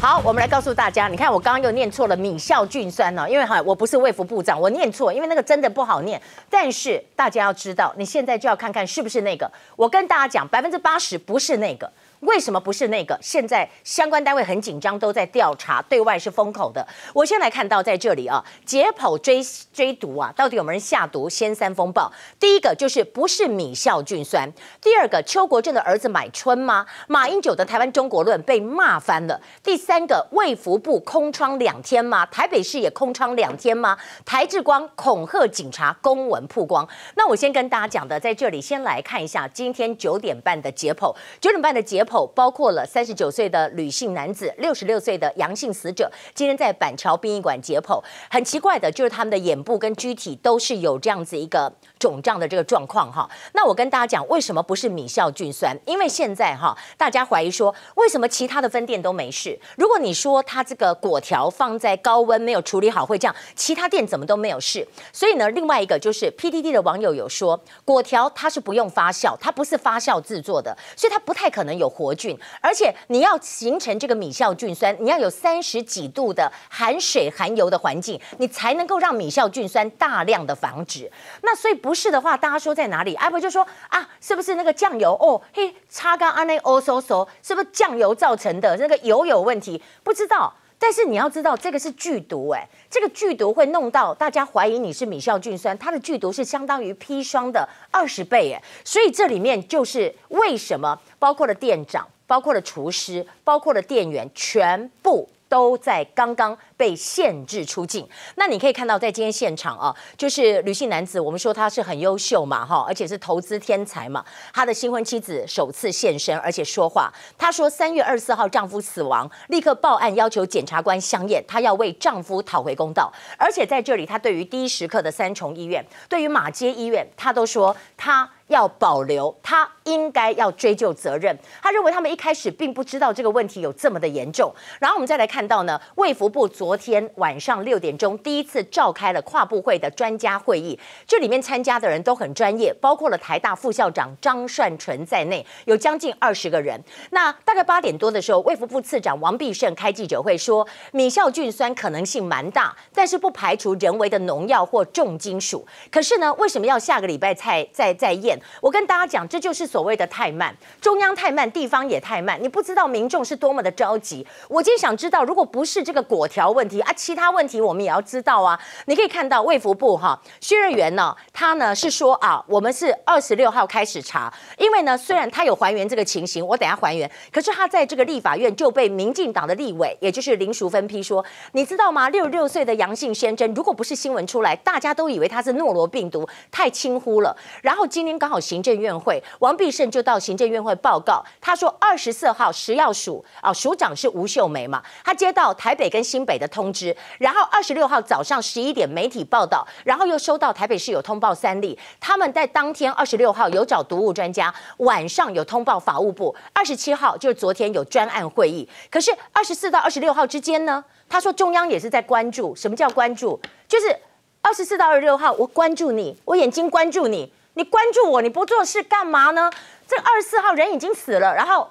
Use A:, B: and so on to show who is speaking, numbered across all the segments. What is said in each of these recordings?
A: 好，我们来告诉大家，你看我刚刚又念错了米酵菌酸呢，因为哈，我不是卫福部长，我念错，因为那个真的不好念。但是大家要知道，你现在就要看看是不是那个。我跟大家讲，百分之八十不是那个，为什么不是那个？现在相关单位很紧张，都在调查，对外是封口的。我先来看到在这里啊，解剖追追毒啊，到底有没有人下毒？仙三风暴，第一个就是不是米酵菌酸，第二个邱国正的儿子买春吗？马英九的台湾中国论被骂翻了。第。三个卫福部空窗两天吗？台北市也空窗两天吗？台志光恐吓警察公文曝光。那我先跟大家讲的，在这里先来看一下今天九点半的解剖。九点半的解剖包括了三十九岁的吕姓男子、六十六岁的杨姓死者，今天在板桥殡仪馆解剖。很奇怪的就是他们的眼部跟躯体都是有这样子一个肿胀的这个状况哈。那我跟大家讲，为什么不是米酵菌酸？因为现在哈，大家怀疑说，为什么其他的分店都没事？如果你说它这个果条放在高温没有处理好会这样，其他店怎么都没有事？所以呢，另外一个就是 PDD 的网友有说，果条它是不用发酵，它不是发酵制作的，所以它不太可能有活菌。而且你要形成这个米酵菌酸，你要有三十几度的含水含油的环境，你才能够让米酵菌酸大量的繁殖。那所以不是的话，大家说在哪里？阿伯就说啊，是不是那个酱油？哦，嘿，擦干阿内欧嗖嗖，是不是酱油造成的那个油有问题？不知道，但是你要知道，这个是剧毒哎，这个剧毒会弄到大家怀疑你是米酵菌酸，它的剧毒是相当于砒霜的二十倍哎，所以这里面就是为什么包括了店长、包括了厨师、包括了店员，全部都在刚刚。被限制出境。那你可以看到，在今天现场啊，就是女性男子，我们说他是很优秀嘛，哈，而且是投资天才嘛。他的新婚妻子首次现身，而且说话。她说：“三月二十四号，丈夫死亡，立刻报案，要求检察官相验，她要为丈夫讨回公道。而且在这里，她对于第一时刻的三重医院，对于马街医院，她都说她要保留，她应该要追究责任。她认为他们一开始并不知道这个问题有这么的严重。然后我们再来看到呢，卫福部昨。”昨天晚上六点钟，第一次召开了跨部会的专家会议，这里面参加的人都很专业，包括了台大副校长张善纯在内，有将近二十个人。那大概八点多的时候，卫福部次长王必胜开记者会说，米酵菌酸可能性蛮大，但是不排除人为的农药或重金属。可是呢，为什么要下个礼拜再再再验？我跟大家讲，这就是所谓的太慢，中央太慢，地方也太慢，你不知道民众是多么的着急。我今天想知道，如果不是这个果条。问题啊，其他问题我们也要知道啊。你可以看到卫福部哈，薛瑞元呢，他呢是说啊，我们是二十六号开始查，因为呢，虽然他有还原这个情形，我等下还原，可是他在这个立法院就被民进党的立委，也就是林淑芬批说，你知道吗？六十六岁的阳性先真，如果不是新闻出来，大家都以为他是诺罗病毒，太轻忽了。然后今天刚好行政院会，王必胜就到行政院会报告，他说二十四号食药署啊，署长是吴秀梅嘛，他接到台北跟新北的。通知，然后二十六号早上十一点媒体报道，然后又收到台北市有通报三例，他们在当天二十六号有找毒物专家，晚上有通报法务部，二十七号就是昨天有专案会议。可是二十四到二十六号之间呢？他说中央也是在关注，什么叫关注？就是二十四到二十六号我关注你，我眼睛关注你，你关注我，你不做事干嘛呢？这二十四号人已经死了，然后。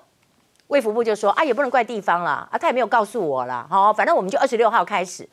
A: 卫福部就说啊，也不能怪地方了啊，他也没有告诉我了，好，反正我们就二十六号开始。